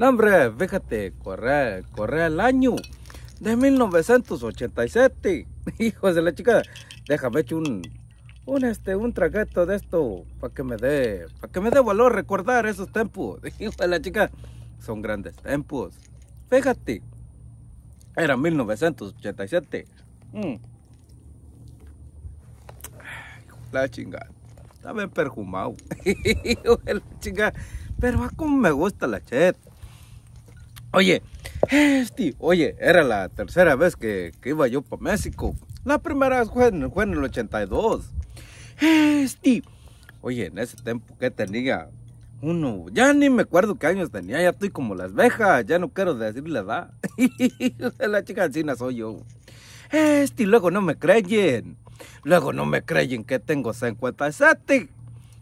No, hombre, fíjate, corre el año de 1987. Hijos de la chica, déjame echar un, un, este, un tragueto de esto para que me dé, para que me dé valor recordar esos tiempos. Hijo de la chica, son grandes tiempos. Fíjate, era 1987. Mm. La chingada. Está bien de la chinga. Pero como me gusta la cheta Oye, este, oye, era la tercera vez que, iba yo para México. La primera vez fue en, el 82. Este, oye, en ese tiempo que tenía uno, ya ni me acuerdo qué años tenía, ya estoy como las vejas, ya no quiero decir la edad. la chica encina soy yo. Este, luego no me creyen. Luego no me creyen que tengo 57.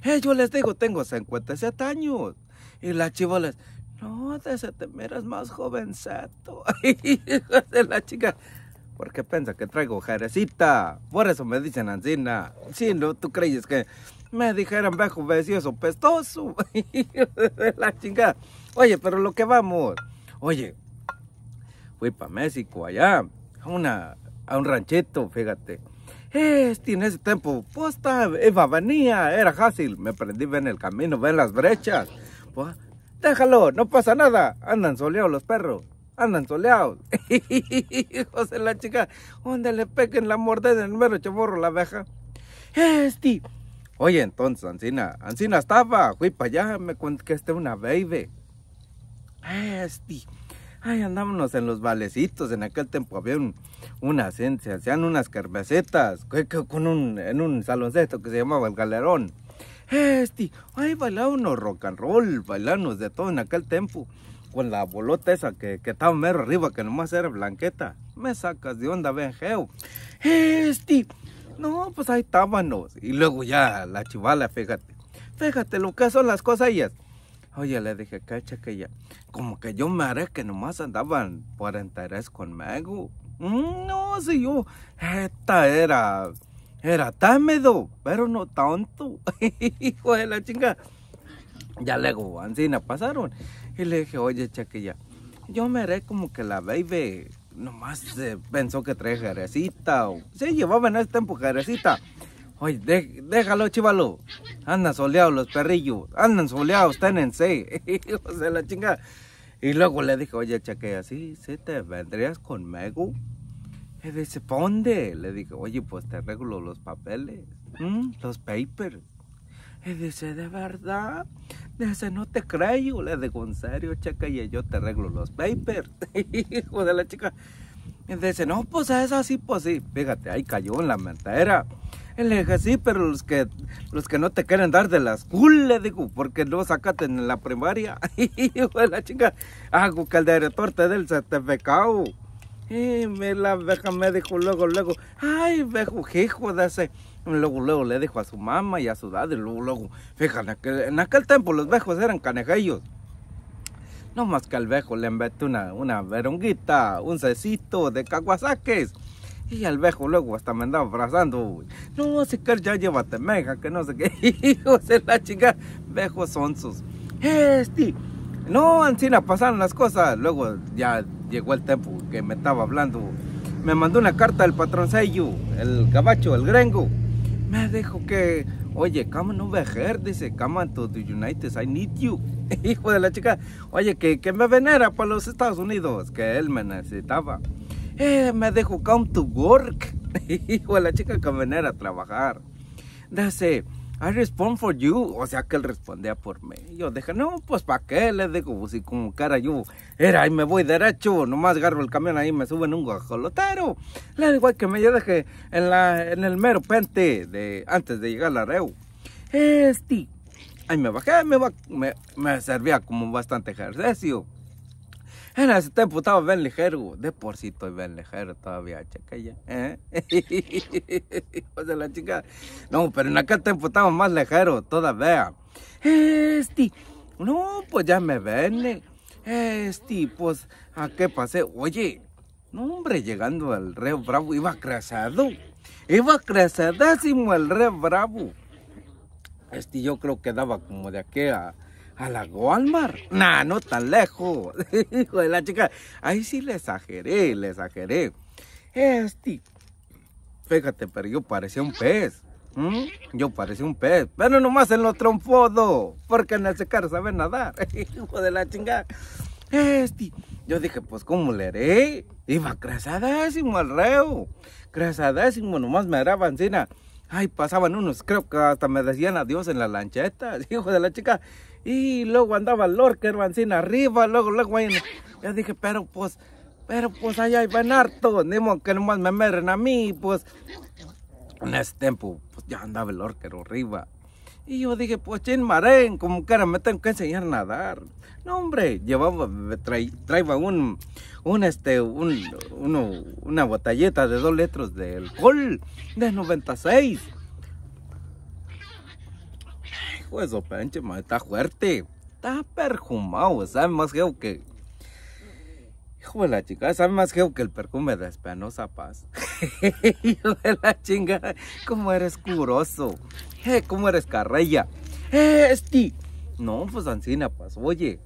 Eh, yo les digo, tengo 57 años. Y las chivolas, no, desde te miras más jovenzato. de la chica. ¿Por qué piensa que traigo jerecita? Por eso me dicen Ancina. Si no, tú crees que me dijeran bajo vicioso pestoso. de la chica. Oye, pero lo que vamos. Oye, fui para México allá. A, una, a un ranchito, fíjate. Este, en ese tiempo, posta, pues, iba, venía, era fácil. Me prendí en el camino, ven las brechas. Pues, Déjalo, no pasa nada. Andan soleados los perros. Andan soleados. José la chica. ¿dónde le pequen la mordida en el mero chaborro la abeja. Este. Oye, entonces, Ancina. Ancina estaba. Fui para allá. Me que esté una baby. Este. Ay, andámonos en los valecitos. En aquel tiempo había un, una se hacían unas carmesetas, con un, en un saloncito que se llamaba el galerón este, ahí bailábamos rock and roll, bailábamos de todo en aquel tiempo, con la bolota esa que, que estaba mero arriba, que nomás era blanqueta, me sacas de onda, vengeo. este, no, pues ahí estábamos, y luego ya la chivala, fíjate, fíjate lo que son las cosas ellas. Oye, le dije, cacha que ya, como que yo me haré que nomás andaban por interés conmigo. Mm, no, si yo, esta era era medo, pero no tanto. Hijo de la chinga. Ya luego, Ancina pasaron. Y le dije, oye, chaquilla, yo me haré como que la baby nomás pensó que traía jerecita. O, sí, en ese tiempo jerecita. Oye, déjalo, chivalo. Andan soleados los perrillos. Andan soleados, tenense Hijo de la chinga. Y luego le dije, oye, chaquilla, sí, sí te vendrías conmigo. Y dice, ¿dónde? Le digo, oye, pues te arreglo los papeles, mm, los papers. Y dice, ¿de verdad? Dice, no te creo. Le digo, en serio, checa, y yo te arreglo los papers. Hijo de la chica. Y dice, no, pues es así, pues sí. Fíjate, ahí cayó en la mentera. Y le dije, sí, pero los que, los que no te quieren dar de la school, le digo, porque no sacaste en la primaria. Hijo de la chica, hago que el director te dé el certificado y eh, me la abeja me dijo luego, luego, ay, viejo, hijo de ese. Luego, luego le dijo a su mamá y a su daddy, luego, luego. Fíjate que en aquel tiempo los viejos eran canejillos. No más que al viejo le metió una, una veronguita, un cecito de caguasaques. Y al viejo luego hasta me andaba abrazando. No, si quieres ya llévate meja, que no sé qué. Hijos de la chica, viejos onzos. Este, no, encima pasaron las cosas. Luego ya llegó el tiempo que me estaba hablando. Me mandó una carta el patroncello, el gabacho, el gringo. Me dijo que, oye, come no vejer, dice, come to the United, I need you. Hijo de la chica, oye, que, que me venera para los Estados Unidos, que él me necesitaba. Eh, me dijo, come to work. Hijo de la chica, que venera a trabajar. Dice, I respond for you. O sea que él respondía por mí. Yo dije, no, pues para qué. le digo, pues si como cara yo era y me voy derecho. Nomás agarro el camión ahí y me subo en un guajolotero. Le digo, que me yo dejé en, la, en el mero pente de, antes de llegar a la Reu. Este. Ahí me bajé, me, me, me servía como bastante ejercicio. En ah, ese tiempo estaba bien ligero, de por sí estoy bien ligero todavía, checa ya. ¿eh? o sea, la chica, no, pero en aquel tiempo estaba más ligero todavía. Este, no, pues ya me ven. Este, pues, ¿a qué pasé? Oye, no, hombre, llegando al rey bravo, iba crecido. Iba décimo el rey bravo. Este, yo creo que daba como de aquí a ¿A la mar, Nah, no tan lejos. Hijo de la chica. Ahí sí le exageré, le exageré. Este. Fíjate, pero yo parecía un pez. Yo parecía un pez, pero nomás en lo trompodo. porque en el secar sabe nadar, hijo de la chinga. Este, yo dije, pues, ¿cómo le haré? Iba décimo al reo, no nomás me daba encina. Ay, pasaban unos, creo que hasta me decían adiós en la lancheta. hijo de la chica. Y luego andaba el orquero encima, arriba, luego, luego, ahí. yo dije, pero pues, pero pues allá iban harto. Ni que nomás me meren a mí, pues. En ese tiempo, pues ya andaba el orquero arriba. Y yo dije, pues chin marén, como que ahora me tengo que enseñar a nadar. No, hombre, llevaba, traía un, un, este, un, uno, una botellita de dos litros de alcohol de 96 hijo de penche, está fuerte. Está perfumado, sabe más geo que... Hijo de la chica, sabe más geo que el perfume de Espanosa, Paz. hijo de la chingada, cómo eres curoso. Eh, cómo eres carrella. Eh, este. No, pues Ancina, pues, oye.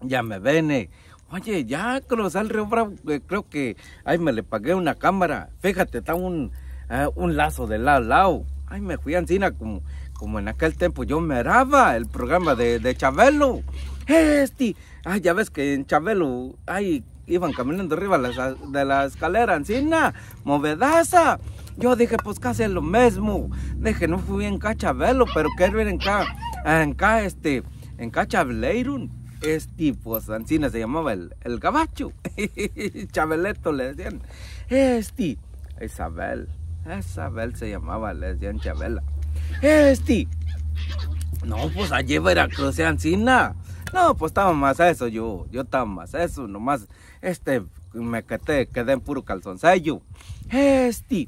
Ya me vene. Oye, ya colosal Río eh, creo que... Ay, me le pagué una cámara. Fíjate, está un... Ah, un lazo de lado a Ay, me fui a Ancina como como en aquel tiempo yo miraba el programa de, Chabelo. Este, ay, ya ves que en Chabelo, Ahí iban caminando arriba de la escalera, encina, movedaza. Yo dije, pues casi es lo mismo. Dije, no fui en Cachabelo, pero quiero ir en acá, en este, en Cachableirun. Este, pues ancina se llamaba el, el gabacho. Chabeleto le decían. Este, Isabel, Isabel se llamaba, le decían Chabela. Este. No, pues allí Veracruz Ancina. No, pues estaba más a eso yo. Yo estaba más a eso, nomás. Este, me quedé, quedé en puro calzoncillo. Este.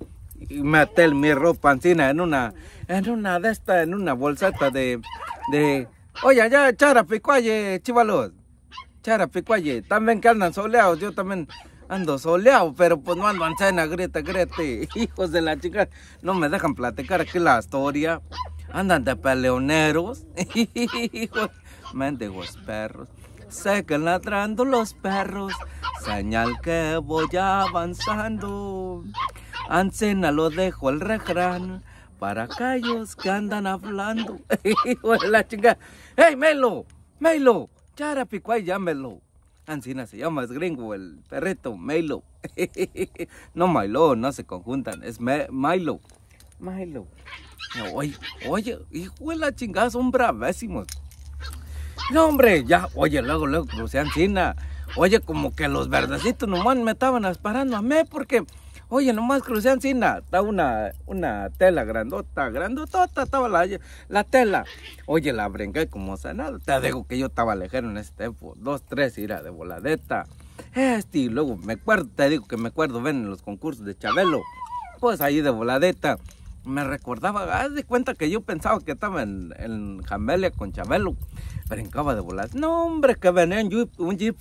Y metí mi ropa encima en una, en una de esta, en una bolseta de, de, oye, ya, chara, picualle, chivalos, chara, picualle, también que andan soleados, yo también ando soleado, pero pues no ando anciana, grita, grete. Hijos de la chica, no me dejan platicar aquí la historia. Andan de peleoneros. Hijos, mendigos perros. Sé ladrando los perros, señal que voy avanzando. Ancena lo dejo el refrán para aquellos que andan hablando. Hijos de la chica, ¡Hey, Melo! ¡Melo! Chara picuay, llámelo. Ancina se llama, es gringo, el perrito, Milo. no Milo, no se conjuntan, es Milo. Milo. oye, oye, hijo de la chingada, son bravísimos. No, hombre, ya, oye, luego, luego, crucé Ancina. Oye, como que los verdecitos no me estaban asparando a mí porque Oye, nomás crucé encina, está una, una tela grandota, grandotota estaba la, tela. Oye, la brinqué como sanado. Te digo que yo estaba lejero en ese tiempo, dos, tres, ira de voladeta. Este, y luego me acuerdo, te digo que me acuerdo, ven en los concursos de Chabelo. Pues ahí de voladeta me recordaba, haz de cuenta que yo pensaba que estaba en, en Jamelia con Chabelo. Brincaba de voladeta. No, hombre, que venía un jeep, un jeep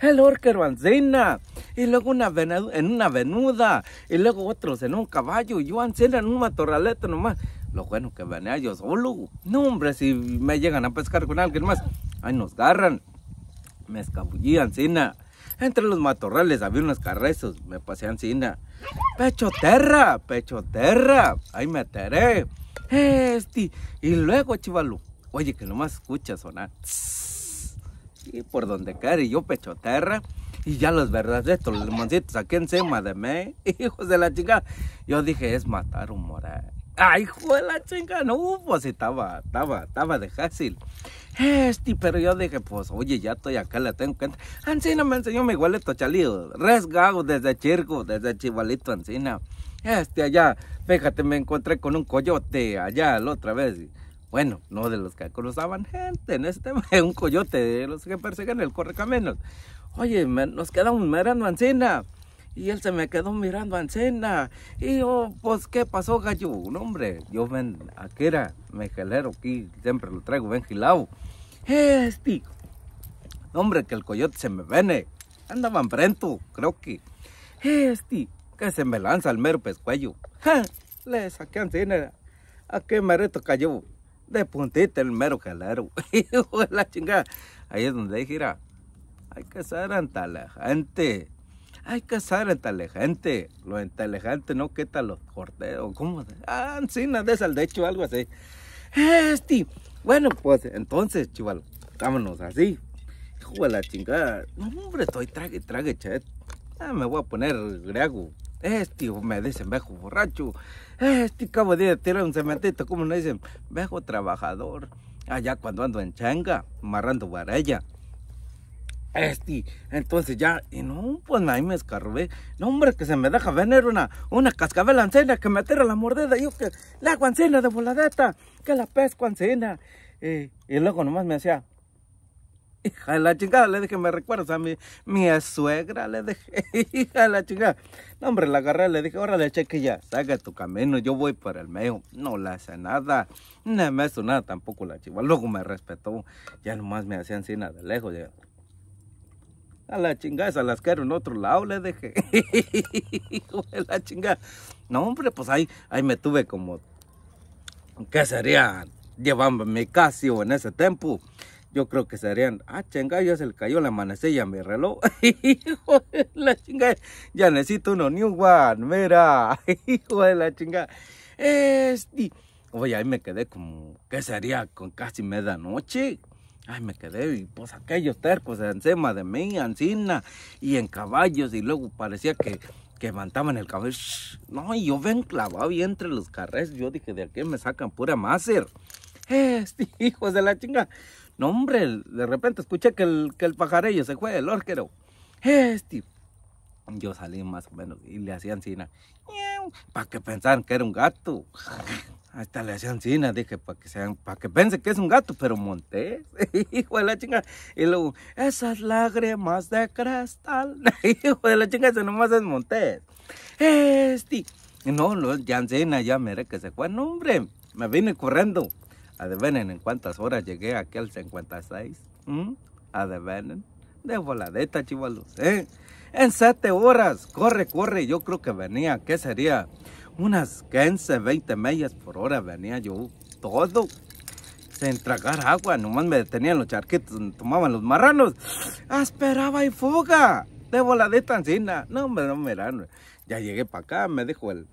el orquero, Ancina, y luego una en una venuda, y luego otros en un caballo, y yo Encina en un matorraleto nomás. Lo bueno que venía yo solo. No, hombre, si me llegan a pescar con alguien más, ahí nos agarran. Me escabullí ansina. Entre los matorrales había unos carrezos, me pasé Ancina, Pecho terra, pecho terra, ahí me ateré. Este, y luego, chivalo, oye, que nomás escucha sonar y por donde caer y yo pecho tierra. Y ya los estos limoncitos aquí encima de mí, hijos de la chingada. Yo dije, es matar un moral. ¡Ay, hijo de la chingada! No, pues estaba, estaba, estaba de fácil. Este, pero yo dije, pues, oye, ya estoy acá, la tengo que... Ancina me enseñó mi igualito chalido. resgado desde Chirco, desde Chivalito, Ancina. Este, allá, fíjate, me encontré con un coyote allá la otra vez. Bueno, no de los que cruzaban gente en este, un coyote de los que persiguen el correcaminos. Oye, nos quedamos mirando merano Y él se me quedó mirando a Y yo, pues, ¿qué pasó, gallo? Un hombre, yo ven, aquí era, me gelero aquí, siempre lo traigo, ven gilao. Este, hombre, que el coyote se me vene. Andaba enfrente, creo que. Este, que se me lanza el mero pescuello. Le saqué a ¿A qué mereto cayó? de puntita el mero calero. Hijo la chingada. Ahí es donde dije, hay que ser inteligente. Hay que ser inteligente. Lo inteligente no quita los corteos. ¿Cómo? Ah, sí, nadie de de hecho, algo así. Este. Bueno, pues entonces, chival, vámonos así. Hijo de la chingada. No, hombre, estoy trague, trague, chet. Ah, me voy a poner griego. Este me dicen viejo borracho. Este cabo de tirar un cementito, como me dicen, viejo trabajador. Allá cuando ando en changa, marrando varella. Este, entonces ya, y no, pues ahí me escarbé. No, hombre, que se me deja venir una, una cascabel ancena que me tira la mordida. Yo que la hago de voladeta, que la pesco ancena. Y, y luego nomás me decía, Hija de la chingada, le dije, me recuerdas a mi, mi suegra, le dije, hija de la chingada. No, hombre, la agarré, le dije, órale, cheque ya, saca tu camino, yo voy por el medio. No le hace nada, no me hizo nada tampoco la chingada, Luego me respetó, ya nomás me hacían cena de lejos. A la chingada, esas las quiero en otro lado, le dije, hijo de la chingada. No, hombre, pues ahí, ahí me tuve como, ¿qué sería? Llevándome mi o en ese tiempo yo creo que serían, ah, chingada, ya se le cayó la manecilla a mi reloj. hijo de la chinga ya necesito uno new one, mira, hijo de la chingada. Este, oye, ahí me quedé como, ¿qué sería? Con casi media noche. Ay, me quedé y pues aquellos tercos encima de mí, encima y en caballos, y luego parecía que, que levantaban el caballo. No, y yo ven clavado y entre los carrés, yo dije, de aquí me sacan pura máser. Este, hijos de la chingada. No, hombre, de repente escuché que el, que pajarello se fue, el orquero. Este. Yo salí más o menos y le hacían cina. Para que pensaran que era un gato. Hasta le hacían cina, dije, para que sean, para que que es un gato, pero monté. hijo de la chinga. Y luego, esas lágrimas de cristal. hijo de la chinga, se nomás es monté. Este. No, ya encina, ya mire que se fue. No, hombre, me vine corriendo. ¿Adevenen en cuántas horas llegué aquí al 56. ¿Mm? Adevenen. De voladeta, chivalos. ¿eh? En 7 horas. Corre, corre. Yo creo que venía, ¿qué sería? Unas 15, 20 millas por hora venía yo. Todo. Sin tragar agua. Nomás me detenían los charquitos. Tomaban los marranos. Ah, esperaba y fuga. De voladeta encina. No, hombre, no, mira. Ya llegué para acá. Me dijo el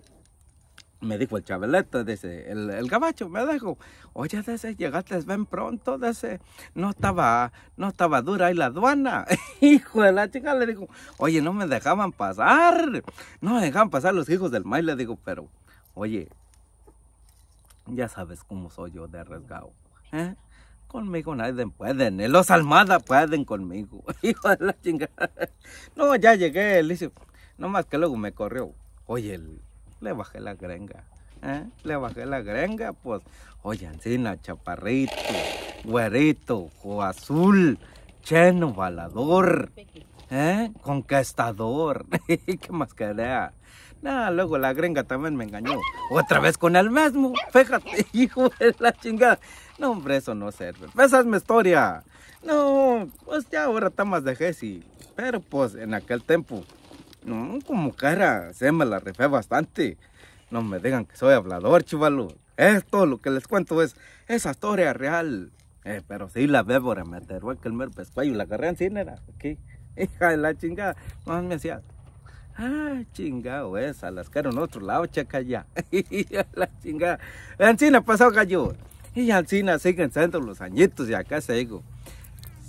me dijo el chabeleta, dice, el, el, gabacho, me dijo, oye, dice, llegaste ven pronto, dice, no estaba, no estaba dura ahí la aduana. Hijo de la chica le dijo, oye, no me dejaban pasar, no me dejaban pasar los hijos del maíz, le digo, pero, oye, ya sabes cómo soy yo de arriesgado, ¿eh? Conmigo nadie pueden, los Almada pueden conmigo, hijo de la chingada. No, ya llegué, él dice, No más que luego me corrió, oye, el le bajé la grenga. ¿eh? Le bajé la grenga, pues. Oye, Ancina, chaparrito, güerito, o azul, cheno, balador, ¿eh? conquistador. ¿Qué más quería? Nada, luego la grenga también me engañó. Otra vez con el mismo. Fíjate, hijo de la chingada. No, hombre, eso no sirve. Esa es mi historia. No, pues ya ahora está más de Jesse. Pero pues en aquel tiempo no, como cara, se me la refé bastante. No me digan que soy hablador, chivalo. Esto, lo que les cuento es esa historia real. Eh, pero sí, la bébora me que el mer y La agarré en cínera, aquí. Hija de la chingada. Más me decía, ah, chingado esa, las quiero en otro lado, checa ya. la chingada. Encina pasó gallo. Y en siguen siguen siendo los añitos y acá digo.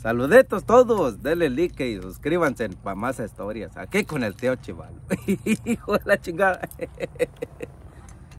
Saluditos todos, denle like y suscríbanse para más historias. Aquí con el Tío Chival. Hijo de la chingada.